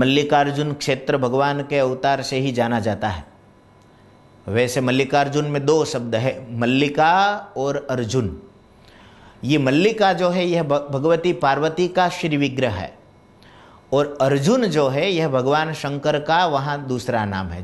मल्लिकार्जुन क्षेत्र भगवान के अवतार से ही जाना जाता है वैसे मल्लिकार्जुन में दो शब्द है मल्लिका और अर्जुन ये मल्लिका जो है यह भगवती पार्वती का श्री विग्रह है और अर्जुन जो है यह भगवान शंकर का वहाँ दूसरा नाम है